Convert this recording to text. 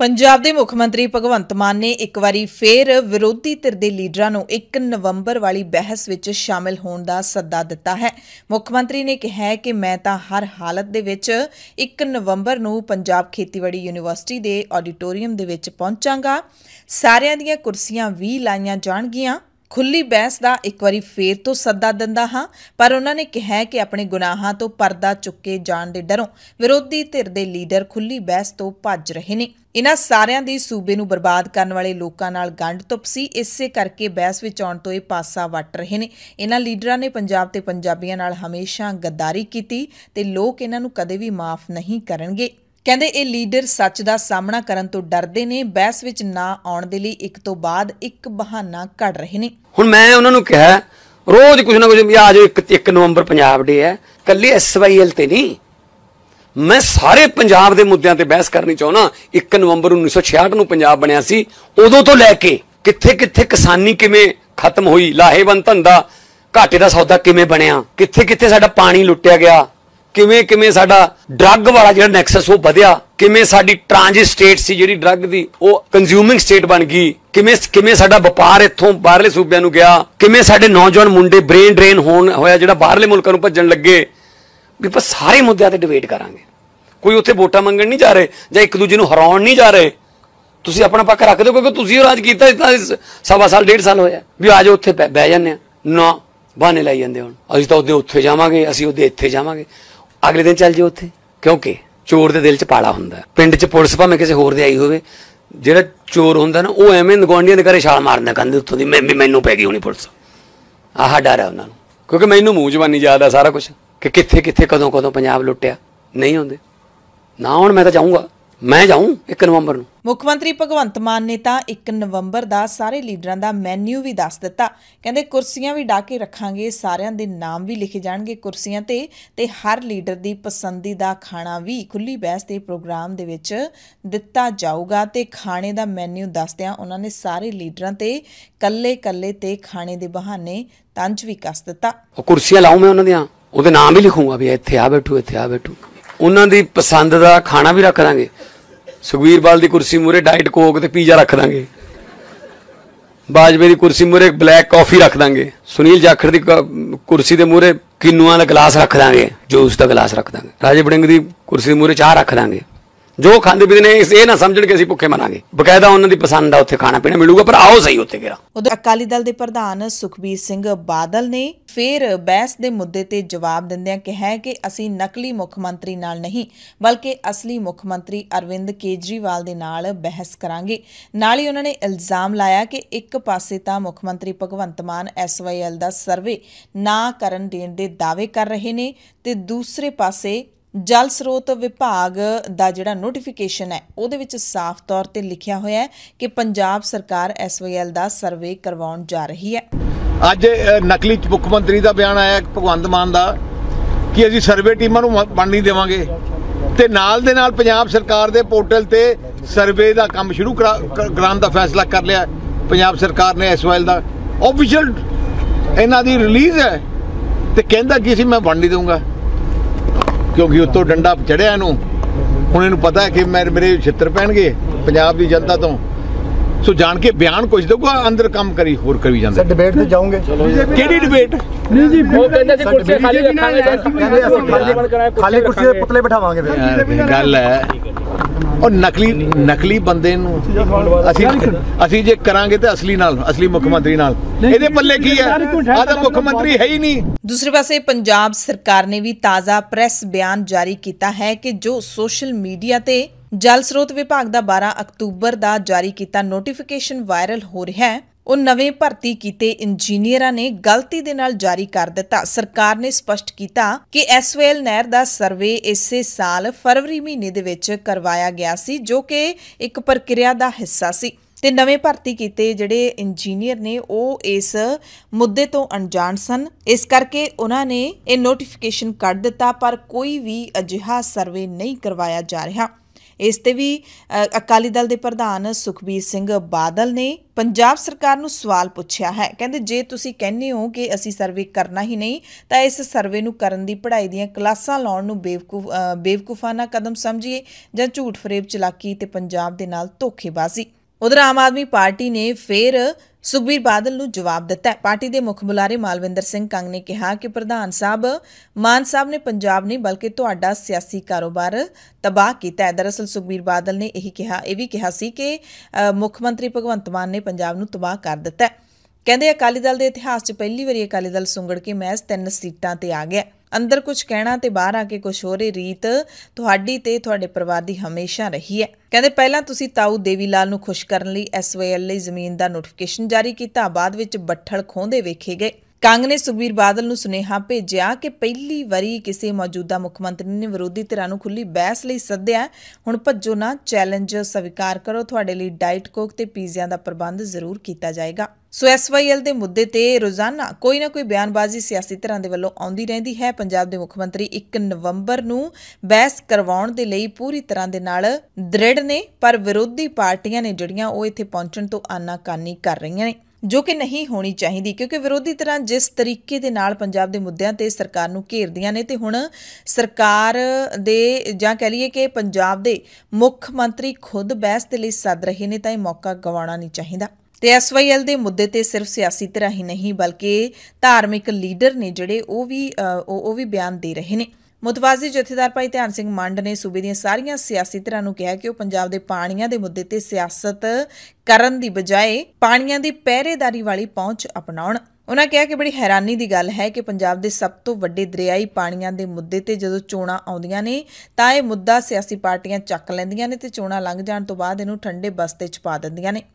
ਪੰਜਾਬ ਦੇ ਮੁੱਖ ਮੰਤਰੀ ਭਗਵੰਤ ਮਾਨ ਨੇ ਇੱਕ ਵਾਰੀ ਫੇਰ ਵਿਰੋਧੀ ਧਿਰ ਦੇ ਲੀਡਰਾਂ ਨੂੰ 1 ਨਵੰਬਰ ਵਾਲੀ ਬਹਿਸ ਵਿੱਚ ਸ਼ਾਮਿਲ ਹੋਣ ਦਾ ਸੱਦਾ ਦਿੱਤਾ ਹੈ ਮੁੱਖ ਮੰਤਰੀ ਨੇ ਕਿਹਾ ਕਿ ਮੈਂ ਤਾਂ ਹਰ ਹਾਲਤ ਦੇ ਵਿੱਚ 1 ਨਵੰਬਰ ਨੂੰ ਪੰਜਾਬ ਖੇਤੀਬਾੜੀ ਯੂਨੀਵਰਸਿਟੀ ਦੇ ਆਡੀਟੋਰੀਅਮ ਦੇ ਵਿੱਚ ਪਹੁੰਚਾਂਗਾ ਸਾਰਿਆਂ ਦੀਆਂ ਕੁਰਸੀਆਂ ਵੀ ਲਾਈਆਂ ਜਾਣਗੀਆਂ ਖੁੱਲੀ ਬਹਿਸ ਦਾ ਇੱਕ ਵਾਰੀ ਫੇਰ ਤੋਂ ਸੱਦਾ ਦਿੰਦਾ ਹਾਂ ਪਰ ਉਹਨਾਂ ਨੇ ਕਿਹਾ ਕਿ ਆਪਣੇ ਗੁਨਾਹਾਂ ਤੋਂ ਪਰਦਾ ਚੁੱਕੇ ਜਾਣ ਦੇ ਡਰੋਂ ਵਿਰੋਧੀ ਧਿਰ ਦੇ ਲੀਡਰ ਖੁੱਲੀ ਬਹਿਸ ਤੋਂ ਭੱਜ ਰਹੇ ਨੇ ਇਹਨਾਂ ਸਾਰਿਆਂ ਦੀ ਸੂਬੇ ਨੂੰ ਬਰਬਾਦ ਕਰਨ ਵਾਲੇ ਲੋਕਾਂ ਨਾਲ ਗੰਢ ਤੁਪ ਸੀ ਇਸੇ ਕਰਕੇ ਬਹਿਸ ਵਿੱਚ ਆਉਣ ਤੋਂ ਇਹ ਪਾਸਾ ਵੱਟ ਰਹੇ ਨੇ ਇਹਨਾਂ ਲੀਡਰਾਂ ਨੇ ਪੰਜਾਬ ਤੇ ਪੰਜਾਬੀਆਂ ਨਾਲ ਹਮੇਸ਼ਾ ਗੱਦਾਰੀ ਕੀਤੀ ਤੇ ਲੋਕ ਇਹਨਾਂ ਨੂੰ ਕਦੇ ਵੀ ਮਾਫ ਨਹੀਂ ਕਰਨਗੇ ਕਹਿੰਦੇ ਇਹ ਲੀਡਰ ਸੱਚ ਦਾ ਸਾਹਮਣਾ ਕਰਨ ਤੋਂ ਡਰਦੇ ਨੇ ਬਹਿਸ ਵਿੱਚ ਨਾ ਆਉਣ ਦੇ ਲਈ ਇੱਕ ਤੋਂ ਬਾਅਦ ਇੱਕ ਬਹਾਨਾ ਕੱਢ ਰਹੇ ਨੇ ਹੁਣ ਮੈਂ ਉਹਨਾਂ ਨੂੰ ਕਿਹਾ ਰੋਜ਼ ਕੁਝ ਨਾ ਕੁਝ ਆ ਜਾਓ 1 1 ਨਵੰਬਰ ਪੰਜਾਬ ਡੇ ਹੈ ਕੱਲੇ ਐਸਵਾਈਐਲ ਤੇ ਨਹੀਂ ਮੈਂ ਸਾਰੇ ਪੰਜਾਬ ਦੇ ਮੁੱਦਿਆਂ ਤੇ ਬਹਿਸ ਕਰਨੀ ਚਾਹਣਾ 1 ਨਵੰਬਰ 1966 ਨੂੰ ਪੰਜਾਬ ਬਣਿਆ ਸੀ ਉਦੋਂ ਤੋਂ ਲੈ ਕੇ ਕਿੱਥੇ ਕਿੱਥੇ ਕਿਸਾਨੀ ਕਿਵੇਂ ਖਤਮ ਹੋਈ ਲਾਹੇਵੰਦ ਧੰਦਾ ਘਾਟੇ ਦਾ ਸੌਦਾ ਕਿਵੇਂ ਬਣਿਆ ਕਿੱਥੇ ਕਿੱਥੇ ਸਾਡਾ ਪਾਣੀ ਲੁੱਟਿਆ ਗਿਆ ਕਿਵੇਂ ਕਿਵੇਂ ਸਾਡਾ ਡਰੱਗ ਵਾਲਾ ਜਿਹੜਾ ਨੈਕਸਸ ਉਹ ਵਧਿਆ ਕਿਵੇਂ ਸਾਡੀ ਟ੍ਰਾਂਜ਼ਿਟ ਸਟੇਟ ਸੀ ਜਿਹੜੀ ਡਰੱਗ ਦੀ ਉਹ ਕੰਜ਼ਿਊਮਿੰਗ ਸਟੇਟ ਬਣ ਗਈ ਕਿਵੇਂ ਕਿਵੇਂ ਸਾਡਾ ਵਪਾਰ ਇੱਥੋਂ ਬਾਹਰਲੇ ਸੂਬਿਆਂ ਨੂੰ ਗਿਆ ਕਿਵੇਂ ਸਾਡੇ ਨੌਜਵਾਨ ਮੁੰਡੇ ਬ੍ਰੇਨ ਡਰੇਨ ਹੋਣ ਹੋਇਆ ਜਿਹੜਾ ਬਾਹਰਲੇ ਮੁਲਕਾਂ ਨੂੰ ਭੱਜਣ ਲੱਗੇ ਵੀ ਬਸ ਸਾਰੇ ਮੁੱਦਿਆਂ ਤੇ ਡਿਬੇਟ ਕਰਾਂਗੇ ਕੋਈ ਉੱਥੇ ਵੋਟਾਂ ਮੰਗਣ ਨਹੀਂ ਜਾ ਰਹੇ ਜਾਂ ਇੱਕ ਦੂਜੇ ਨੂੰ ਹਰਾਉਣ ਨਹੀਂ ਜਾ ਰਹੇ ਤੁਸੀਂ ਆਪਣਾ ਪੱਕਾ ਰੱਖ ਦਿਓ ਕਿਉਂਕਿ ਤੁਸੀਂ ਰਾਜ ਕੀਤਾ ਇਤਨਾ ਸਵਾ ਸਾਲ ਡੇਢ ਸਾਲ ਹੋਇਆ ਵੀ ਆਜੋ ਉੱਥੇ ਬਹਿ ਜਾਂਦੇ ਆ ਨਾ ਬਾਹਨੇ ਲਾਈ ਜਾਂਦੇ ਹੁਣ ਅਸੀਂ ਤਾਂ ਉਹਦੇ ਉੱਥੇ ਜਾਵਾਂਗੇ ਅਸੀਂ ਉਹਦੇ ਇੱਥੇ ਜਾਵਾਂਗੇ ਅਗਲੇ ਦਿਨ ਚੱਲ ਜਿਓ ਉੱਥੇ ਕਿਉਂਕਿ ਚੋਰ ਦੇ ਦਿਲ 'ਚ ਪਾਲਾ ਹੁੰਦਾ ਪਿੰਡ 'ਚ ਪੁਲਿਸ ਭਾਵੇਂ ਕਿਸੇ ਹੋਰ ਦੇ ਆਈ ਹੋਵੇ ਜਿਹੜਾ ਚੋਰ ਹੁੰਦਾ ਨਾ ਉਹ ਐਵੇਂ ਨਗੌਂਡੀਆਂ ਦੇ ਘਰੇ ਛਾਲ ਮਾਰਦਾ ਕਹਿੰਦੇ ਉੱਥੋਂ ਦੀ ਮੈਂ ਵੀ ਮੈਨੂੰ ਪੈ ਗਈ ਹੋਣੀ ਪੁਲਿਸ ਆਹ ਡਰ ਆ ਉਹਨਾਂ ਨੂੰ ਕਿਉਂਕਿ ਮੈਨੂੰ ਮੂੰਹ ਜਵਾਨੀ ਯਾਦ ਆ ਸਾਰਾ ਕੁਝ ਕਿ ਕਿੱਥੇ ਕਿੱਥੇ ਕਦੋਂ ਕਦੋਂ ਪੰਜਾਬ ਲੁੱਟਿਆ ਨਹੀਂ ਹੁੰਦੇ ਨਾ ਹੁਣ ਮੈਂ ਤਾਂ ਜਾਊਂਗਾ ਮੈਂ ਜਾਊਂ 1 ਨਵੰਬਰ ਨੂੰ ਮੁੱਖ ਮੰਤਰੀ ਭਗਵੰਤ ਮਾਨ ਨੇ ਤਾਂ 1 ਨਵੰਬਰ ਦਾ ਸਾਰੇ ਲੀਡਰਾਂ ਦਾ ਮੈਨੂ ਵੀ ਦੱਸ ਦਿੱਤਾ ਕਹਿੰਦੇ ਕੁਰਸੀਆਂ ਵੀ ਢਾ ਕੇ ਰੱਖਾਂਗੇ ਸਾਰਿਆਂ ਦੇ ਨਾਮ ਵੀ ਲਿਖੇ ਜਾਣਗੇ ਕੁਰਸੀਆਂ ਤੇ ਤੇ ਹਰ ਲੀਡਰ ਦੀ ਪਸੰਦੀਦਾ ਖਾਣਾ ਵੀ ਖੁੱਲੀ ਬਹਿਸ ਦੇ ਪ੍ਰੋਗਰਾਮ ਦੇ ਵਿੱਚ ਦਿੱਤਾ ਜਾਊਗਾ ਤੇ ਖਾਣੇ ਦਾ ਮੈਨੂ ਦੱਸਦਿਆਂ ਉਹਨਾਂ ਨੇ ਸਾਰੇ ਲੀਡਰਾਂ ਤੇ ਕੱਲੇ-ਕੱਲੇ ਤੇ ਖਾਣੇ ਦੇ ਬਹਾਨੇ ਤੰਜ ਵੀ ਕੱਸ ਦਿੱਤਾ ਉਹ ਕੁਰਸੀਆਂ ਲਾਉਂ ਮੈਂ ਉਹਨਾਂ ਦੀਆਂ ਉਹਦੇ ਨਾਮ ਵੀ ਲਿਖੂੰਗਾ ਵੀ ਇੱਥੇ ਆ ਬੈਠੂ ਇੱਥੇ ਆ ਬੈਠੂ ਉਹਨਾਂ ਦੀ ਪਸੰਦ ਦਾ ਖਾਣਾ ਵੀ ਰੱਖ ਦਾਂਗੇ ਬਾਲ ਦੀ ਕੁਰਸੀ ਮੂਰੇ ਡਾਈਟ ਕੋਕ ਤੇ ਪੀਜ਼ਾ ਰੱਖ ਦਾਂਗੇ ਬਾਜਵੇ ਦੀ ਕੁਰਸੀ ਮੂਰੇ ਬਲੈਕ ਕਾਫੀ ਰੱਖ ਦਾਂਗੇ ਸੁਨੀਲ ਜਾਖੜ ਦੀ ਕੁਰਸੀ ਦੇ ਮੂਰੇ ਕਿਨੂਆਂ ਦਾ ਗਲਾਸ ਰੱਖ ਦਾਂਗੇ ਜੂਸ ਦਾ ਗਲਾਸ ਰੱਖ ਦਾਂਗੇ ਰਾਜੇ ਬੜਿੰਗ ਦੀ ਕੁਰਸੀ ਦੇ ਮੂਰੇ ਚਾਹ ਰੱਖ ਦਾਂਗੇ ਜੋ ਖਾਂਦੇ ਪੀਂਦੇ ਨੇ ਇਸ ਇਹ ਨਾ ਸਮਝਣ ਕਿ ਅਸੀਂ ਭੁੱਖੇ ਮਰਾਂਗੇ ਬਕਾਇਦਾ ਉਹਨਾਂ ਦੀ ਪਸੰਦ ਆ ਉੱਥੇ ਖਾਣਾ ਪੀਣਾ ਮਿਲੂਗਾ ਪਰ ਆਓ ਸਹੀ ਉੱਥੇ ਗਿਆ ਉਧਰ ਅਕਾਲੀ ਦਲ ਦੇ ਪ੍ਰਧਾਨ ਸੁਖਬੀਰ ਸਿੰਘ ਬਾਦਲ ਨੇ ਫੇਰ ਬਹਿਸ ਦੇ ਮੁੱਦੇ ਤੇ ਜਵਾਬ ਦਿੰਦਿਆਂ ਕਿਹਾ ਕਿ ਅਸੀਂ ਨਕਲੀ ਮੁੱਖ ਮੰਤਰੀ ਨਾਲ ਨਹੀਂ ਬਲਕਿ ਅਸਲੀ ਮੁੱਖ ਮੰਤਰੀ ਅਰਵਿੰਦ ਕੇਜਰੀਵਾਲ ਦੇ ਨਾਲ ਬਹਿਸ ਕਰਾਂਗੇ ਨਾਲ ਹੀ ਉਹਨਾਂ ਨੇ ਇਲਜ਼ਾਮ ਲਾਇਆ ਕਿ ਇੱਕ ਪਾਸੇ ਤਾਂ ਮੁੱਖ ਮੰਤਰੀ ਭਗਵੰਤ ਮਾਨ ਐਸਵਾਈਐਲ ਦਾ ਸਰਵੇ ਨਾ ਕਰਨ ਦੇਣ ਦੇ ਦਾਅਵੇ ਕਰ ਰਹੇ ਨੇ ਤੇ ਦੂਸਰੇ ਪਾਸੇ ਜਲ ਸਰੋਤ ਵਿਭਾਗ ਦਾ ਜਿਹੜਾ ਨੋਟੀਫਿਕੇਸ਼ਨ ਹੈ ਉਹਦੇ ਵਿੱਚ ਸਾਫ਼ ਤੌਰ ਤੇ ਲਿਖਿਆ ਹੋਇਆ ਹੈ ਕਿ ਪੰਜਾਬ ਸਰਕਾਰ ਐਸਵੀਐਲ ਦਾ ਸਰਵੇ ਕਰਵਾਉਣ ਜਾ ਰਹੀ ਹੈ ਅੱਜ ਨਕਲੀ ਮੁੱਖ ਮੰਤਰੀ ਦਾ ਬਿਆਨ ਆਇਆ ਭਗਵੰਤ ਮਾਨ ਦਾ ਕਿ ਅਸੀਂ ਸਰਵੇ ਟੀਮਾਂ ਨੂੰ ਬਣ ਨਹੀਂ ਦੇਵਾਂਗੇ ਤੇ ਨਾਲ ਦੇ ਨਾਲ ਪੰਜਾਬ ਸਰਕਾਰ ਦੇ ਪੋਰਟਲ ਤੇ ਸਰਵੇ ਦਾ ਕੰਮ ਸ਼ੁਰੂ ਕਰਾਉਣ ਦਾ ਫੈਸਲਾ ਕਰ ਲਿਆ ਪੰਜਾਬ ਸਰਕਾਰ ਨੇ ਐਸਵਾਈਐਲ ਦਾ ਆਫੀਸ਼ੀਅਲ ਇਹਨਾਂ ਦੀ ਰਿਲੀਜ਼ ਹੈ ਤੇ ਕਹਿੰਦਾ ਕਿ ਅਸੀਂ ਮੈਂ ਵੰਡ ਨਹੀਂ ਦਊਂਗਾ ਕਿਉਂਕਿ ਉੱਤੋਂ ਡੰਡਾ ਚੜਿਆ ਇਹਨੂੰ ਹੁਣ ਇਹਨੂੰ ਪਤਾ ਹੈ ਕਿ ਮੇਰੇ ਛਿੱਤਰ ਪੈਣਗੇ ਪੰਜਾਬ ਦੀ ਜਨਤਾ ਤੋਂ ਸੋ ਜਾਣ ਕੇ ਬਿਆਨ ਕੁਝ ਦਊਗਾ ਅੰਦਰ ਕੰਮ ਕਰੀ ਹੋਰ ਕਰੀ ਜਾਂਦੇ ਡਿਬੇਟ ਤੇ ਜਾਓਗੇ ਕਿਹੜੀ ਡਿਬੇਟ ਨਹੀਂ ਜੀ ਉਹ ਕਹਿੰਦੇ ਸੀ ਕੁਰਸੀ ਖਾਲੀ ਰੱਖਾਂਗੇ ਖਾਲੀ ਕੁਰਸੀ ਦੇ ਪੁਤਲੇ ਬਿਠਾਵਾਂਗੇ ਫਿਰ ਗੱਲ ਹੈ ਉਹ ਨਕਲੀ ਨਕਲੀ ਬੰਦੇ ਨੂੰ ਅਸੀਂ ਅਸੀਂ ਜੇ ਕਰਾਂਗੇ ਤੇ ਅਸਲੀ ਨਾਲ ਅਸਲੀ ਮੁੱਖ ਮੰਤਰੀ ਨਾਲ ਇਹਦੇ ਪੱਲੇ ਕੀ ਹੈ ਆ ਤਾਂ ਮੁੱਖ ਮੰਤਰੀ ਹੈ ਹੀ ਨਹੀਂ ਦੂਸਰੇ ਪਾਸੇ ਪੰਜਾਬ ਸਰਕਾਰ ਨੇ ਵੀ ਤਾਜ਼ਾ ਪ੍ਰੈਸ ਬਿਆਨ ਜਾਰੀ ਕੀਤਾ ਹੈ ਕਿ ਜੋ ਸੋਸ਼ਲ ਮੀਡੀਆ ਤੇ ਜਲ ਸਰੋਤ ਵਿਭਾਗ ਦਾ 12 ਅਕਤੂਬਰ ਦਾ ਜਾਰੀ ਕੀਤਾ ਨੋਟੀਫਿਕੇਸ਼ਨ ਵਾਇਰਲ ਹੋ ਰਿਹਾ ਹੈ ਉਹ ਨਵੇਂ ਭਰਤੀ ਕੀਤੇ ਇੰਜੀਨੀਅਰਾਂ ਨੇ ਗਲਤੀ ਦੇ ਨਾਲ ਜਾਰੀ ਕਰ ਦਿੱਤਾ ਸਰਕਾਰ ਨੇ ਸਪਸ਼ਟ ਕੀਤਾ ਕਿ ਐਸਵੇਲ ਨਹਿਰ ਦਾ ਸਰਵੇ ਇਸੇ ਸਾਲ ਫਰਵਰੀ ਮਹੀਨੇ ਦੇ ਵਿੱਚ ਕਰਵਾਇਆ ਗਿਆ ਸੀ ਜੋ ਕਿ ਇੱਕ ਪ੍ਰਕਿਰਿਆ ਦਾ ਹਿੱਸਾ ਸੀ ਤੇ ਨਵੇਂ ਭਰਤੀ ਕੀਤੇ ਜਿਹੜੇ ਇੰਜੀਨੀਅਰ ਨੇ ਉਹ ਇਸ ਮੁੱਦੇ ਤੋਂ ਅਣਜਾਣ ਸਨ ਇਸ ਕਰਕੇ ਉਹਨਾਂ ਨੇ ਇਹ ਨੋਟੀਫਿਕੇਸ਼ਨ ਕੱਢ ਦਿੱਤਾ ਪਰ ਕੋਈ ਵੀ ਅਜਿਹਾ ਸਰਵੇ ਨਹੀਂ ਕਰਵਾਇਆ ਜਾ ਰਿਹਾ ਇਸ ਤੇ ਵੀ ਅਕਾਲੀ ਦਲ ਦੇ ਪ੍ਰਧਾਨ ਸੁਖਬੀਰ ਸਿੰਘ ਬਾਦਲ ਨੇ ਪੰਜਾਬ ਸਰਕਾਰ ਨੂੰ ਸਵਾਲ ਪੁੱਛਿਆ ਹੈ ਕਹਿੰਦੇ ਜੇ ਤੁਸੀਂ ਕਹਿੰਦੇ ਹੋ ਕਿ ਅਸੀਂ ਸਰਵੇ ਕਰਨਾ ਹੀ ਨਹੀਂ ਤਾਂ ਇਸ ਸਰਵੇ ਨੂੰ ਕਰਨ ਦੀ ਪੜ੍ਹਾਈ ਦੀਆਂ ਕਲਾਸਾਂ ਲਾਉਣ ਨੂੰ ਬੇਵਕੂਫ ਬੇਵਕੂਫਾਨਾ ਕਦਮ ਸਮਝੀਏ ਜਾਂ ਝੂਠ ਫਰੇਬ ਚਲਾਕੀ ਤੇ ਪੰਜਾਬ ਦੇ ਨਾਲ ਧੋਖੇਬਾਜ਼ੀ ਉਧਰ ਆਮ ਆਦਮੀ ਪਾਰਟੀ ਨੇ ਫੇਰ ਸੁਖਬੀਰ ਬਾਦਲ ਨੂੰ ਜਵਾਬ ਦਿੱਤਾ ਪਾਰਟੀ ਦੇ ਮੁੱਖ ਬੁਲਾਰੇ ਮਾਲਵਿੰਦਰ ਸਿੰਘ ਕੰਗ ਨੇ ਕਿਹਾ ਕਿ ਪ੍ਰਧਾਨ ਸਾਹਿਬ ਮਾਨ ਸਾਹਿਬ ਨੇ ਪੰਜਾਬ ਨਹੀਂ ਬਲਕਿ ਤੁਹਾਡਾ ਸਿਆਸੀ ਕਾਰੋਬਾਰ ਤਬਾਹ ਕੀਤਾ ਹੈ ਦਰਅਸਲ ਸੁਖਬੀਰ ਬਾਦਲ ਨੇ ਇਹੀ ਕਿਹਾ ਇਹ ਵੀ ਕਿਹਾ ਸੀ ਕਿ ਮੁੱਖ ਮੰਤਰੀ ਭਗਵੰਤ ਮਾਨ ਨੇ ਪੰਜਾਬ ਨੂੰ ਤਬਾਹ ਕਰ ਦਿੱਤਾ ਕਹਿੰਦੇ ਅਕਾਲੀ ਦਲ ਦੇ ਇਤਿਹਾਸ 'ਚ ਪਹਿਲੀ ਵਾਰੀ ਅਕਾਲੀ ਦਲ ਸੁੰਗੜ ਕੇ ਮੈਸ ਤਿੰਨ ਸੀਟਾਂ ਤੇ ਆ ਗਿਆ ਅੰਦਰ ਕੁਝ ਕਹਿਣਾ ਤੇ ਬਾਹਰ ਆ ਕੇ ਕੁਝ ਹੋਰ ਰੀਤ ਤੁਹਾਡੀ ਤੇ ਤੁਹਾਡੇ ਪਰਿਵਾਰ ਦੀ ਹਮੇਸ਼ਾ ਰਹੀ ਹੈ ਕਹਿੰਦੇ ਪਹਿਲਾਂ ਤੁਸੀਂ ਤਾਊ ਦੇਵੀ ਲਾਲ ਨੂੰ ਖੁਸ਼ ਕਰਨ ਲਈ ਐਸਵੀਐਲ ਲਈ ਜ਼ਮੀਨ ਦਾ ਨੋਟੀਫਿਕੇਸ਼ਨ ਜਾਰੀ ਕੀਤਾ ਬਾਅਦ ਵਿੱਚ ਬੱਠਲ ਖੋਂਦੇ ਵੇਖੇ ਗਏ ਕੰਗ ਨੇ ਸੁਖਬੀਰ ਬਾਦਲ ਨੂੰ ਸੁਨੇਹਾ ਭੇਜਿਆ ਕਿ ਪਹਿਲੀ ਵਾਰੀ ਕਿਸੇ ਮੌਜੂਦਾ ਮੁੱਖ ਮੰਤਰੀ ਨੇ ਵਿਰੋਧੀ ਧਿਰਾਂ ਨੂੰ ਖੁੱਲੀ ਬਹਿਸ ਲਈ ਸੱਦਿਆ ਹੁਣ ਭੱਜੋ ਨਾ ਚੈਲੰਜ ਸਵੀਕਾਰ ਕਰੋ ਤੁਹਾਡੇ ਲਈ ਡਾਈਟ ਕੋਕ ਤੇ ਪੀਜ਼ਿਆਂ ਦਾ ਪ੍ਰਬੰਧ ਜ਼ਰੂਰ ਕੀਤਾ ਜਾਏਗਾ ਸੋ ਐਸਵਾਈਐਲ ਦੇ ਮੁੱਦੇ ਤੇ ਰੋਜ਼ਾਨਾ ਕੋਈ ਨਾ ਕੋਈ ਬਿਆਨਬਾਜ਼ੀ ਸਿਆਸੀ ਧਿਰਾਂ ਦੇ ਵੱਲੋਂ ਆਉਂਦੀ ਰਹਿੰਦੀ ਹੈ ਪੰਜਾਬ ਦੇ ਮੁੱਖ ਮੰਤਰੀ 1 ਨਵੰਬਰ ਨੂੰ ਬਹਿਸ ਕਰਵਾਉਣ ਦੇ ਲਈ ਪੂਰੀ ਤਰ੍ਹਾਂ ਦੇ ਨਾਲ ਦ੍ਰਿੜ ਨੇ ਪਰ ਵਿਰੋਧੀ ਪਾਰਟੀਆਂ ਨੇ ਜਿਹੜੀਆਂ ਉਹ ਇੱਥੇ ਪਹੁੰਚਣ ਤੋਂ ਆਨਾਕਾਨੀ ਕਰ ਰਹੀਆਂ ਨੇ ਜੋ ਕਿ ਨਹੀਂ ਹੋਣੀ ਚਾਹੀਦੀ ਕਿਉਂਕਿ ਵਿਰੋਧੀ ਤਰ੍ਹਾਂ ਜਿਸ ਤਰੀਕੇ ਦੇ ਨਾਲ ਪੰਜਾਬ ਦੇ ਮੁੱਦਿਆਂ ਤੇ ਸਰਕਾਰ ਨੂੰ ਘੇਰਦੀਆਂ ਨੇ ਤੇ ਹੁਣ ਸਰਕਾਰ ਦੇ ਜਾਂ ਕਹਿ ਲਈਏ ਕਿ ਪੰਜਾਬ ਦੇ ਮੁੱਖ ਮੰਤਰੀ ਖੁਦ ਬਹਿਸ ਦੇ ਲਈ ਸੱਦ ਰਹੇ ਨੇ ਤਾਂ ਇਹ ਮੌਕਾ ਗਵਾਉਣਾ ਨਹੀਂ ਚਾਹੀਦਾ ਤੇ ਐਸਵਾਈਐਲ ਦੇ ਮੁੱਦੇ ਤੇ ਸਿਰਫ ਸਿਆਸੀ ਤਰ੍ਹਾਂ ਹੀ ਨਹੀਂ ਬਲਕਿ ਧਾਰਮਿਕ ਲੀਡਰ ਨੇ ਜਿਹੜੇ ਉਹ ਵੀ ਉਹ ਵੀ ਬਿਆਨ ਦੇ ਰਹੇ ਨੇ ਮੁਤਵਾਜ਼ੀ ਜਥੇਦਾਰ ਭਾਈ ਧਿਆਨ ਸਿੰਘ ਮੰਡ ਨੇ ਸੂਬੇ ਦੀਆਂ ਸਾਰੀਆਂ ਸਿਆਸੀ ਧਿਰਾਂ ਨੂੰ ਕਿਹਾ ਕਿ ਉਹ ਪੰਜਾਬ ਦੇ ਪਾਣੀਆਂ ਦੇ ਮੁੱਦੇ ਤੇ ਸਿਆਸਤ ਕਰਨ ਦੀ ਬਜਾਏ ਪਾਣੀਆਂ ਦੀ ਪਹਿਰੇਦਾਰੀ ਵਾਲੀ ਪਹੁੰਚ ਅਪਣਾਉਣ ਉਹਨਾਂ ਕਿਹਾ ਕਿ ਬੜੀ ਹੈਰਾਨੀ ਦੀ ਗੱਲ ਹੈ ਕਿ ਪੰਜਾਬ ਦੇ ਸਭ ਤੋਂ ਵੱਡੇ ਦਰਿਆਈ ਪਾਣੀਆਂ ਦੇ ਮੁੱਦੇ ਤੇ ਜਦੋਂ ਚੋਣਾਂ ਆਉਂਦੀਆਂ ਨੇ ਤਾਂ ਇਹ ਮੁੱਦਾ ਸਿਆਸੀ ਪਾਰਟੀਆਂ ਚੱਕ ਲੈਂਦੀਆਂ ਨੇ ਤੇ ਚੋਣਾਂ ਲੰਘ ਜਾਣ ਤੋਂ ਬਾਅਦ ਇਹਨੂੰ ਠੰਡੇ ਬਸਤੇ 'ਚ ਪਾ ਦਿੰਦੀਆਂ ਨੇ